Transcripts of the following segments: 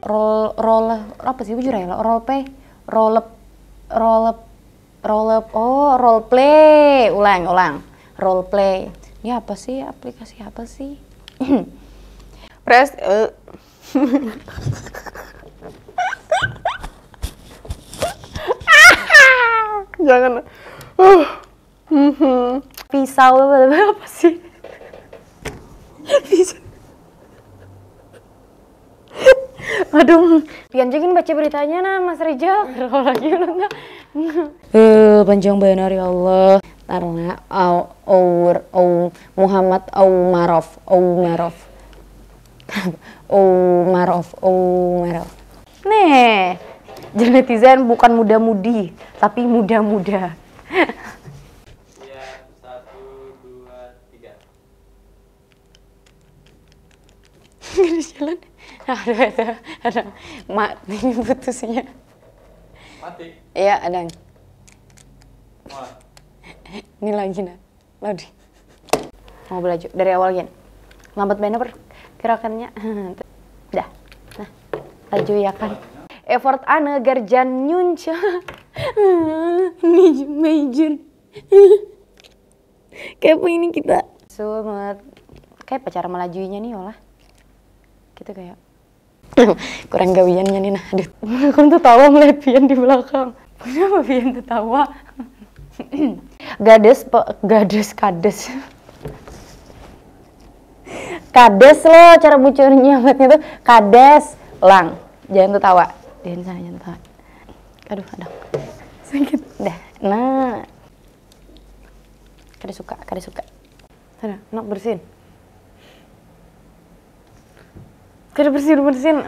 roll roll apa sih bujur ya roll play roll up roll roll oh roll play ulang ulang roll play ini apa sih aplikasi apa sih press uh. jangan uh. -hmm. Pisau apa sih? Pisau. Aduh, dianjingin baca beritanya nah Mas Rijal. lagi Eh, panjang benar ya Allah. Karena au au Muhammad au Marof, au Marof. Au Marof, au Marof. Nih, jadi netizen bukan muda-mudi, tapi muda-muda. di jalan aduh ada ada mati putusnya mati iya ada ini lagi nah lagi mau belajar dari awal gin lambat banget per gerakannya dah nah laju ya kan effort ane gerjan nyunca major kayak ini kita sumet kayak pacar melajuinya nih olah gitu kayak kurang gawiannya nih nah, aduh aku tertawa melihat Pian di belakang kenapa Pian tertawa gades gades kades kades lo cara bucurnya buatnya tuh kades lang jangan tertawa jangan sana jangan tertawa aduh aduh sakit dah nah kada suka kada suka sana nak bersin Kira bersihin bersihin.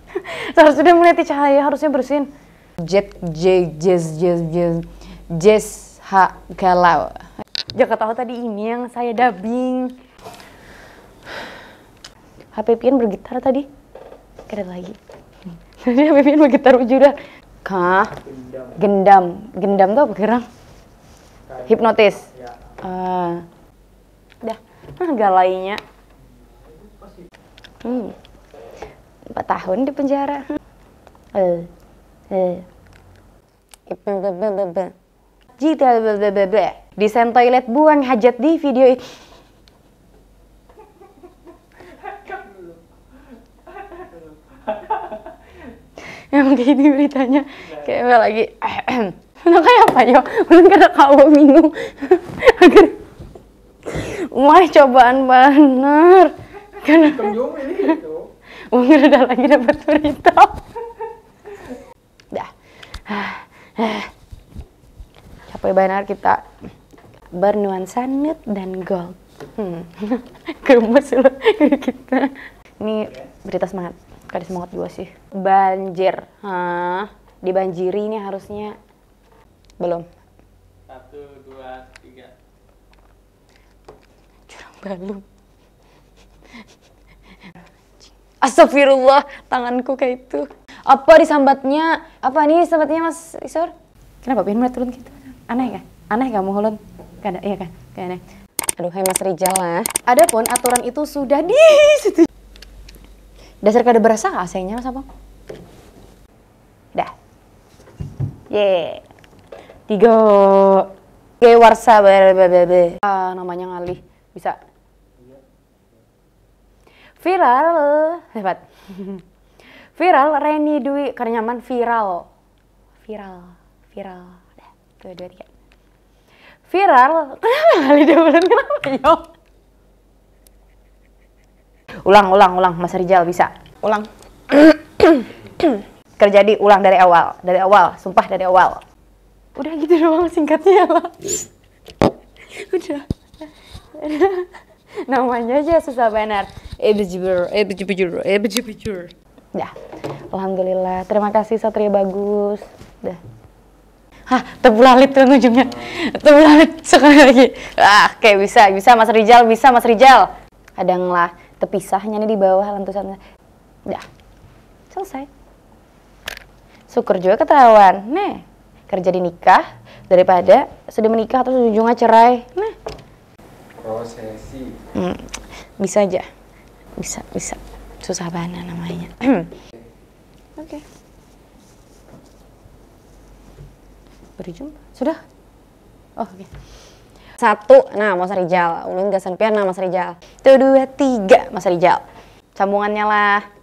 Seharusnya melihat cahaya harusnya bersihin. Jet J Jazz Jazz Jazz Jazz H Galau. Jaka tahu tadi ini yang saya dubbing. HP Pian bergitar tadi. Kira lagi. Tadi HP Pian bergitar ujudah. Kah? Gendam. Gendam tuh apa kerang? Hipnotis. Ya. Uh, dah. Ah, galainya. Hmm tahun di penjara. Eh, eh. toilet buang hajat di video itu. Emang kayak ini gitu beritanya kayak lagi. Nah kayak apa yo? Belum kena kau bingung. Agar Wah cobaan bener. gitu. Mungkin udah lagi dapat berita. Dah. Capek banget kita bernuansa nude dan gold. Hmm. Kerumus loh kita. Ini berita semangat. Kali semangat juga sih. Banjir. Hah? Dibanjiri ini harusnya belum. Satu, dua, tiga. Curang balung. Astagfirullah, tanganku kayak itu. Apa disambatnya? Apa nih disambatnya Mas Isor? Kenapa pengen mulai turun gitu? Aneh kan? Aneh kamu holon? Kada, iya kan? Kayak aneh. Aduh, hai Mas Rijal lah. Ya. Adapun aturan itu sudah di situ. Dasar kada berasa AC-nya Mas Abang? Dah. Ye. Yeah. Tiga. Ge warsa. Ah, namanya ngalih. Bisa. Viral, hebat. Viral, Reni Dwi karyaman viral. Viral, viral. Udah, dua, dua, tiga. Viral, kenapa kali dia bulan kenapa yo? Ulang, ulang, ulang, Mas Rizal bisa. Ulang. Kerja di ulang dari awal, dari awal, sumpah dari awal. Udah gitu doang singkatnya lah. Udah. namanya aja susah benar ebjibur ebjibur ebjibur ya alhamdulillah terima kasih satria bagus dah Hah, tebu lalit tuh ujungnya. Tebu sekali lagi. Ah, kayak bisa, bisa Mas Rijal, bisa Mas Rijal. Kadang lah tepisahnya nih di bawah lantusan. Dah. Selesai. Syukur juga ketahuan. Nih, kerja di nikah daripada sudah menikah atau ujungnya cerai. Nah, prosesi hmm, bisa aja bisa bisa susah banget namanya oke okay. berjumpa sudah oh, oke okay. satu nah Mas Rijal ulun gasan pian nama Mas Rijal tuh dua tiga Mas Rijal sambungannya lah